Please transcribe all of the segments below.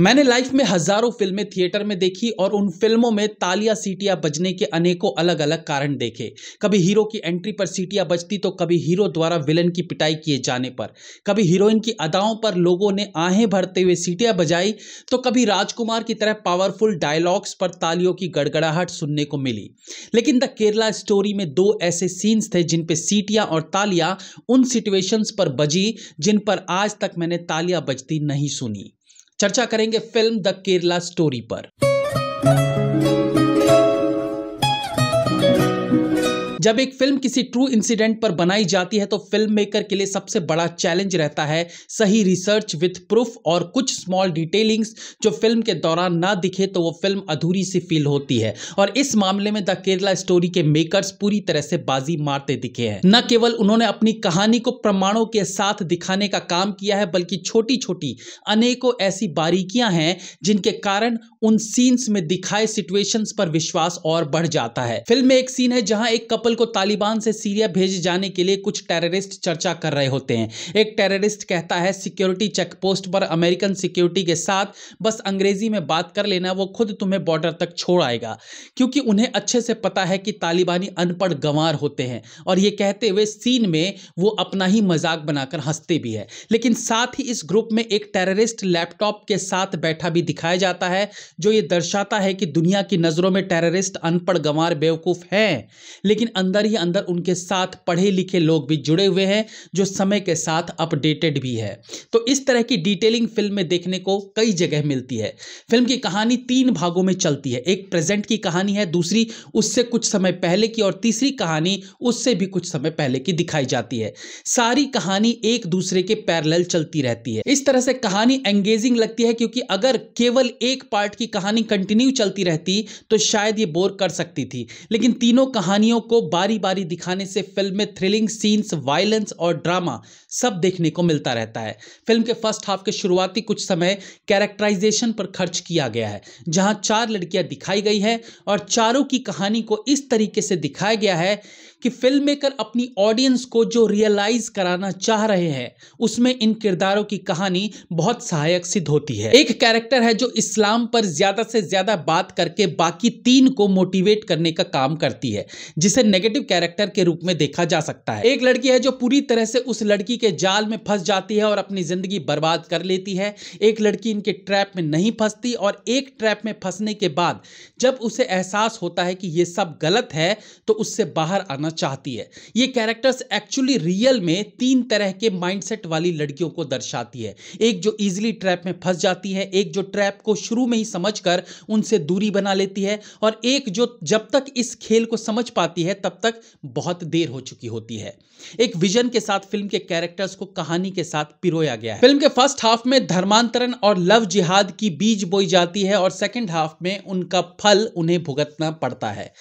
मैंने लाइफ में हजारों फिल्में थिएटर में देखी और उन फिल्मों में तालियां सीटियां बजने के अनेकों अलग अलग कारण देखे कभी हीरो की एंट्री पर सीटियां बजती तो कभी हीरो द्वारा विलन की पिटाई किए जाने पर कभी हीरोइन की अदाओं पर लोगों ने आहें भरते हुए सीटियां बजाई तो कभी राजकुमार की तरह पावरफुल डायलॉग्स पर तालियों की गड़गड़ाहट सुनने को मिली लेकिन द केरला स्टोरी में दो ऐसे सीन्स थे जिन पर सीटियां और तालियां उन सिचुएशंस पर बजी जिन पर आज तक मैंने तालियां बजती नहीं सुनी चर्चा करेंगे फिल्म द केरला स्टोरी पर जब एक फिल्म किसी ट्रू इंसिडेंट पर बनाई जाती है तो फिल्म मेकर के लिए सबसे बड़ा चैलेंज रहता है सही रिसर्च विथ प्रूफ और कुछ स्मॉल डिटेलिंग्स जो फिल्म के दौरान ना दिखे तो वो फिल्म अधूरी सी फील होती है और इस मामले में द केरला स्टोरी के मेकर्स पूरी तरह से बाजी मारते दिखे हैं न केवल उन्होंने अपनी कहानी को प्रमाणों के साथ दिखाने का काम किया है बल्कि छोटी छोटी अनेकों ऐसी बारीकियां हैं जिनके कारण उन सीन्स में दिखाए सिचुएशंस पर विश्वास और बढ़ जाता है फिल्म में एक सीन है जहां एक कपल पीपल को तालिबान से सीरिया भेजे जाने के लिए कुछ टेररिस्ट चर्चा कर रहे होते हैं एक टेररिस्ट कहता है सिक्योरिटी चेक पोस्ट पर अमेरिकन सिक्योरिटी के साथ बस अंग्रेजी में बात कर लेना वो खुद तुम्हें बॉर्डर तक छोड़ आएगा क्योंकि उन्हें अच्छे से पता है कि तालिबानी अनपढ़ गंवार होते हैं और ये कहते हुए सीन में वो अपना ही मजाक बनाकर हंसते भी है लेकिन साथ ही इस ग्रुप में एक टेररिस्ट लैपटॉप के साथ बैठा भी दिखाया जाता है जो ये दर्शाता है कि दुनिया की नज़रों में टेररिस्ट अनपढ़ गंवार बेवकूफ़ हैं लेकिन अंदर ही अंदर उनके साथ पढ़े लिखे लोग भी जुड़े हुए हैं जो समय के साथ अपडेटेड भी है तो इस तरह की डिटेलिंग फिल्म में देखने को कई जगह मिलती है फिल्म की कहानी तीन भागों में चलती है एक प्रेजेंट की कहानी है दूसरी उससे कुछ समय पहले की और तीसरी कहानी उससे भी कुछ समय पहले की दिखाई जाती है सारी कहानी एक दूसरे के पैरल चलती रहती है इस तरह से कहानी एंगेजिंग लगती है क्योंकि अगर केवल एक पार्ट की कहानी कंटिन्यू चलती रहती तो शायद ये बोर कर सकती थी लेकिन तीनों कहानियों को बारी बारी दिखाने से फिल्म में थ्रिलिंग सीन्स वायलेंस और ड्रामा सब देखने को मिलता रहता है फिल्म के फर्स्ट हाफ के शुरुआती कुछ समय कैरेक्टराइजेशन पर खर्च किया गया है जहां चार लड़कियां दिखाई गई हैं और चारों की कहानी को इस तरीके से दिखाया गया है कि फिल्म मेकर अपनी ऑडियंस को जो रियलाइज कराना चाह रहे हैं उसमें इन किरदारों की कहानी बहुत सहायक सिद्ध होती है एक कैरेक्टर है जो इस्लाम पर ज्यादा से ज्यादा बात करके बाकी तीन को मोटिवेट करने का काम करती है जिसे नेगेटिव कैरेक्टर के रूप में देखा जा सकता है एक लड़की है जो पूरी तरह से उस लड़की के जाल में फंस जाती है और अपनी जिंदगी बर्बाद कर लेती है एक लड़की इनके ट्रैप में नहीं फंसती और एक ट्रैप में फंसने के बाद जब उसे एहसास होता है कि ये सब गलत है तो उससे बाहर आना चाहती है ये कैरेक्टर्स एक्चुअली रियल में तीन तरह के माइंडसेट वाली लड़कियों को दर्शाती है एक जो इजिली ट्रैप में फंस जाती है एक जो ट्रैप को शुरू में ही समझ उनसे दूरी बना लेती है और एक जो जब तक इस खेल को समझ पाती है तब तब तक बहुत देर हो चुकी होती है एक विजन के साथ फिल्म के कैरेक्टर्स को कहानी के साथ पिरोया गया है फिल्म के फर्स्ट हाफ में धर्मांतरण और लव जिहाद की बीज बोई जाती है और सेकेंड हाफ में उनका फल उन्हें भुगतना पड़ता है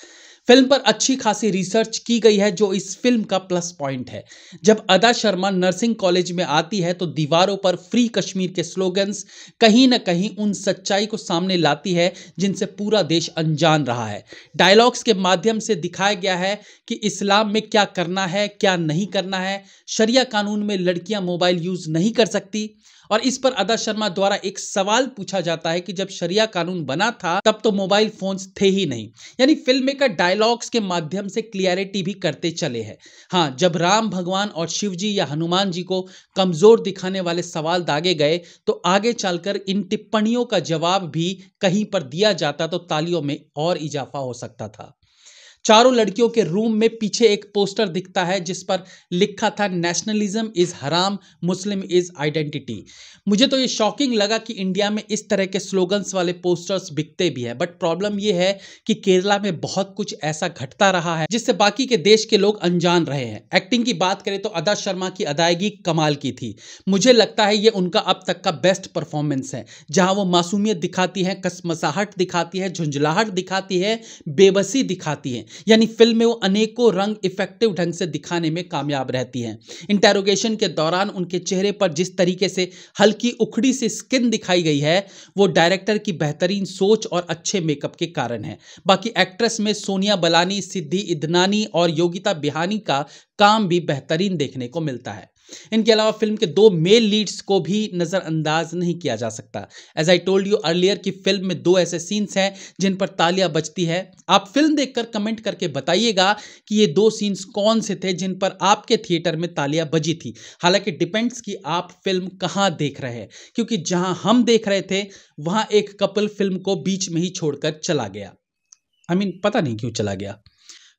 फिल्म पर अच्छी खासी रिसर्च की गई है जो इस फिल्म का प्लस पॉइंट है जब अदा शर्मा नर्सिंग कॉलेज में आती है तो दीवारों पर फ्री कश्मीर के स्लोगन्स कहीं ना कहीं उन सच्चाई को सामने लाती है जिनसे पूरा देश अनजान रहा है डायलॉग्स के माध्यम से दिखाया गया है कि इस्लाम में क्या करना है क्या नहीं करना है शरिया कानून में लड़कियां मोबाइल यूज़ नहीं कर सकती और इस पर अदा शर्मा द्वारा एक सवाल पूछा जाता है कि जब शरिया कानून बना था तब तो मोबाइल फोन्स थे ही नहीं यानी फिल्म मेकर डायलॉग्स के माध्यम से क्लियरिटी भी करते चले हैं हाँ जब राम भगवान और शिव जी या हनुमान जी को कमजोर दिखाने वाले सवाल दागे गए तो आगे चलकर इन टिप्पणियों का जवाब भी कहीं पर दिया जाता तो तालियों में और इजाफा हो सकता था चारों लड़कियों के रूम में पीछे एक पोस्टर दिखता है जिस पर लिखा था नेशनलिज्म इज़ हराम मुस्लिम इज़ आइडेंटिटी मुझे तो ये शॉकिंग लगा कि इंडिया में इस तरह के स्लोगन्स वाले पोस्टर्स बिकते भी है बट प्रॉब्लम ये है कि केरला में बहुत कुछ ऐसा घटता रहा है जिससे बाकी के देश के लोग अनजान रहे हैं एक्टिंग की बात करें तो अदा शर्मा की अदायगी कमाल की थी मुझे लगता है ये उनका अब तक का बेस्ट परफॉर्मेंस है जहां वो मासूमियत दिखाती है कसमसाहट दिखाती है झुंझलाहट दिखाती है बेबसी दिखाती है यानी फिल्म में वो अनेकों रंग इफेक्टिव ढंग से दिखाने में कामयाब रहती हैं इंटेरोगेशन के दौरान उनके चेहरे पर जिस तरीके से हल्की उखड़ी सी स्किन दिखाई गई है वो डायरेक्टर की बेहतरीन सोच और अच्छे मेकअप के कारण है बाकी एक्ट्रेस में सोनिया बलानी सिद्धि इदनानी और योगिता बिहानी का काम भी बेहतरीन देखने को मिलता है इनके अलावा फिल्म के दो मेल लीड्स को भी नज़रअंदाज नहीं किया जा सकता as I told you earlier कि फिल्म में दो ऐसे सीन्स हैं जिन पर तालियां बजती है आप फिल्म देखकर कमेंट करके बताइएगा कि ये दो सीन्स कौन से थे जिन पर आपके थिएटर में तालियां बजी थी हालांकि डिपेंड्स कि आप फिल्म कहाँ देख रहे हैं क्योंकि जहाँ हम देख रहे थे वहाँ एक कपल फिल्म को बीच में ही छोड़कर चला गया आई I मीन mean, पता नहीं क्यों चला गया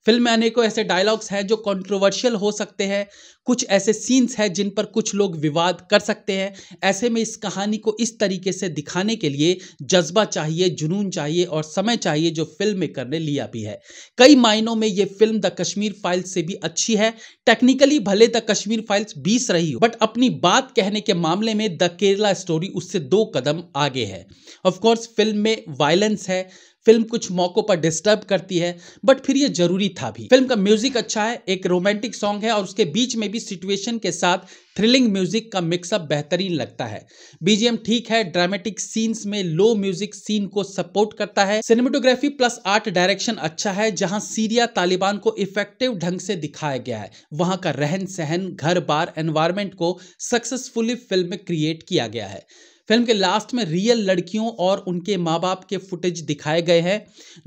फिल्म में अनेकों ऐसे डायलॉग्स हैं जो कंट्रोवर्शियल हो सकते हैं कुछ ऐसे सीन्स हैं जिन पर कुछ लोग विवाद कर सकते हैं ऐसे में इस कहानी को इस तरीके से दिखाने के लिए जज्बा चाहिए जुनून चाहिए और समय चाहिए जो फिल्म मेकर ने लिया भी है कई मायनों में ये फिल्म द कश्मीर फाइल्स से भी अच्छी है टेक्निकली भले द कश्मीर फाइल्स बीस रही हो बट अपनी बात कहने के मामले में द केरला स्टोरी उससे दो कदम आगे है ऑफकोर्स फिल्म में वायलेंस है फिल्म कुछ मौक़ों पर डिस्टर्ब करती है बट फिर ये जरूरी था भी फिल्म का म्यूजिक अच्छा है एक रोमांटिक सॉन्ग है और उसके बीच में भी सिचुएशन के साथ थ्रिलिंग म्यूजिक का मिक्सअप बेहतरीन लगता है बीजीएम ठीक है ड्रामेटिक सीन्स में लो म्यूजिक सीन को सपोर्ट करता है सिनेमेटोग्राफी प्लस आर्ट डायरेक्शन अच्छा है जहां सीरिया तालिबान को इफेक्टिव ढंग से दिखाया गया है वहां का रहन सहन घर बार एनवायरमेंट को सक्सेसफुली फिल्म में क्रिएट किया गया है फिल्म के लास्ट में रियल लड़कियों और उनके माँ बाप के फुटेज दिखाए गए हैं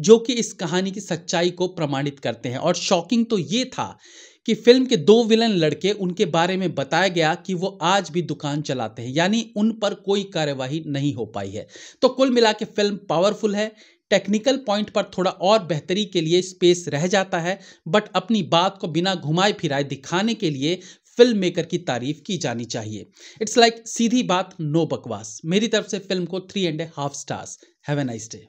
जो कि इस कहानी की सच्चाई को प्रमाणित करते हैं और शॉकिंग तो ये था कि फिल्म के दो विलन लड़के उनके बारे में बताया गया कि वो आज भी दुकान चलाते हैं यानी उन पर कोई कार्यवाही नहीं हो पाई है तो कुल मिला के फिल्म पावरफुल है टेक्निकल पॉइंट पर थोड़ा और बेहतरी के लिए स्पेस रह जाता है बट अपनी बात को बिना घुमाए फिराए दिखाने के लिए फिल्म मेकर की तारीफ की जानी चाहिए इट्स लाइक like सीधी बात नो बकवास मेरी तरफ से फिल्म को three and half stars have a nice day